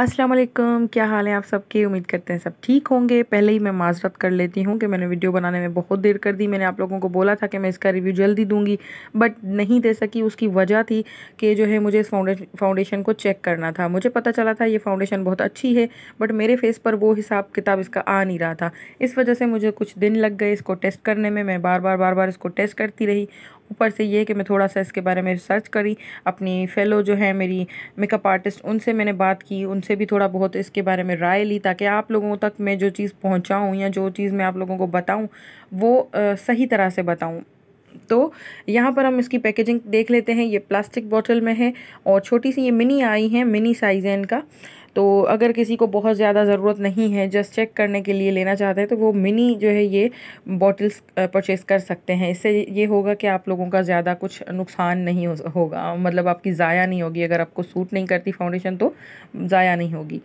अस्सलाम वालेकुम क्या हाल है आप सबके उम्मीद करते हैं सब ठीक होंगे पहले ही मैं माजरत कर लेती हूँ कि मैंने वीडियो बनाने में बहुत देर कर दी मैंने आप लोगों को बोला था कि मैं इसका रिव्यू जल्दी दूंगी बट नहीं दे सकी उसकी वजह थी कि जो है मुझे इस फाउंडेशन को चेक करना था मुझे पता चला था ये फाउंडेशन बहुत अच्छी है बट मेरे फेस पर वो हिसाब किताब इसका आ नहीं रहा था इस वजह से मुझे कुछ दिन लग गए इसको टेस्ट करने में मैं बार बार बार बार इसको टेस्ट करती रही ऊपर से ये कि मैं थोड़ा सा इसके बारे में रिसर्च करी अपनी फेलो जो है मेरी मेकअप आर्टिस्ट उनसे मैंने बात की उनसे भी थोड़ा बहुत इसके बारे में राय ली ताकि आप लोगों तक मैं जो चीज़ पहुँचाऊँ या जो चीज़ मैं आप लोगों को बताऊँ वो आ, सही तरह से बताऊँ तो यहाँ पर हम इसकी पैकेजिंग देख लेते हैं ये प्लास्टिक बॉटल में है और छोटी सी ये मिनी आई है मिनी साइज़ है इनका तो अगर किसी को बहुत ज़्यादा ज़रूरत नहीं है जस्ट चेक करने के लिए लेना चाहते हैं तो वो मिनी जो है ये बॉटल्स परचेस कर सकते हैं इससे ये होगा कि आप लोगों का ज़्यादा कुछ नुकसान नहीं होगा मतलब आपकी ज़ाया नहीं होगी अगर आपको सूट नहीं करती फाउंडेशन तो ज़ाया नहीं होगी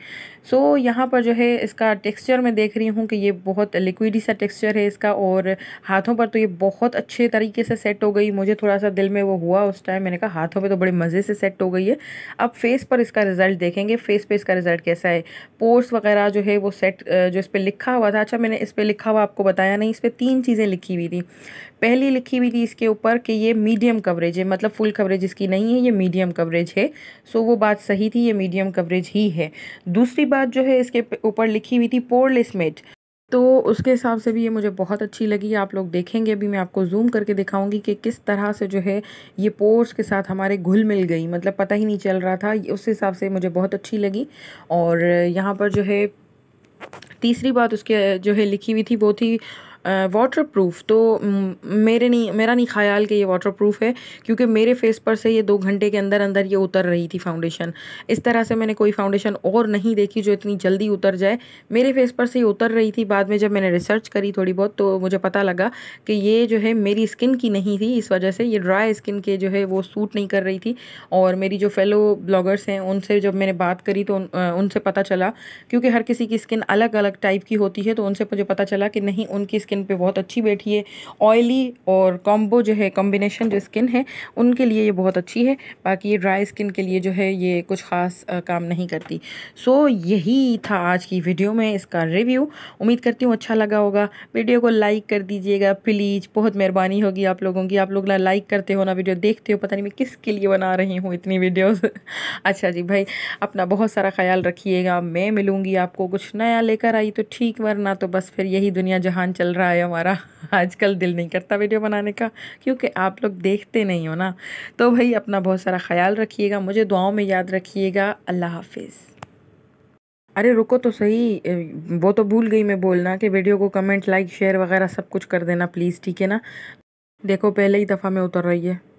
सो so, यहाँ पर जो है इसका टेक्सचर मैं देख रही हूँ कि ये बहुत लिक्विडी सा टेक्सचर है इसका और हाथों पर तो ये बहुत अच्छे तरीके से सेट हो गई मुझे थोड़ा सा दिल में वो हुआ उस टाइम मैंने कहा हाथों पर तो बड़े मज़े से सेट हो गई है अब फेस पर इसका रिज़ल्ट देखेंगे फेस पर इसका रिज़ल्ट कैसा है पोर्स वगैरह जो है वो सेट जो इस पर लिखा हुआ था अच्छा मैंने इस पर लिखा हुआ आपको बताया नहीं इस पर तीन चीज़ें लिखी हुई थी पहली लिखी हुई थी इसके ऊपर कि ये मीडियम कवरेज है मतलब फुल कवरेज इसकी नहीं है ये मीडियम कवरेज है सो वो बात सही थी ये मीडियम कवरेज ही है दूसरी बात जो है इसके ऊपर लिखी हुई थी पोरलेस तो उसके हिसाब से भी ये मुझे बहुत अच्छी लगी आप लोग देखेंगे अभी मैं आपको जूम करके दिखाऊंगी कि किस तरह से जो है ये पोर्स के साथ हमारे घुल मिल गई मतलब पता ही नहीं चल रहा था उस हिसाब से मुझे बहुत अच्छी लगी और यहाँ पर जो है तीसरी बात उसके जो है लिखी हुई थी वो थी वाटर प्रूफ तो मेरे नहीं मेरा नहीं ख्याल कि ये वाटर प्रूफ है क्योंकि मेरे फेस पर से ये दो घंटे के अंदर अंदर ये उतर रही थी फाउंडेशन इस तरह से मैंने कोई फाउंडेशन और नहीं देखी जो इतनी जल्दी उतर जाए मेरे फेस पर से ये उतर रही थी बाद में जब मैंने रिसर्च करी थोड़ी बहुत तो मुझे पता लगा कि ये जो है मेरी स्किन की नहीं थी इस वजह से ये ड्राई स्किन के जो है वो सूट नहीं कर रही थी और मेरी जो फेलो ब्लॉगर्स हैं उनसे जब मैंने बात करी तो उन, उनसे पता चला क्योंकि हर किसी की स्किन अलग अलग टाइप की होती है तो उनसे मुझे पता चला कि नहीं उनकी स्किन स्किन पे बहुत अच्छी बैठी है ऑयली और कॉम्बो जो है कॉम्बिनेशन जो स्किन है उनके लिए ये बहुत अच्छी है बाकी ये ड्राई स्किन के लिए जो है ये कुछ ख़ास काम नहीं करती सो यही था आज की वीडियो में इसका रिव्यू उम्मीद करती हूँ अच्छा लगा होगा वीडियो को लाइक कर दीजिएगा प्लीज़ बहुत मेहरबानी होगी आप लोगों की आप लोग ना लाइक करते हो ना वीडियो देखते हो पता नहीं मैं किसके लिए बना रही हूँ इतनी वीडियोज अच्छा जी भाई अपना बहुत सारा ख्याल रखिएगा मैं मिलूँगी आपको कुछ नया लेकर आई तो ठीक वरना तो बस फिर यही दुनिया जहान चल रहा है हमारा आजकल दिल नहीं करता वीडियो बनाने का क्योंकि आप लोग देखते नहीं हो ना तो भाई अपना बहुत सारा ख्याल रखिएगा मुझे दुआओं में याद रखिएगा अल्लाह हाफिज़ अरे रुको तो सही वो तो भूल गई मैं बोलना कि वीडियो को कमेंट लाइक शेयर वगैरह सब कुछ कर देना प्लीज़ ठीक है ना देखो पहले ही दफ़ा में उतर रही है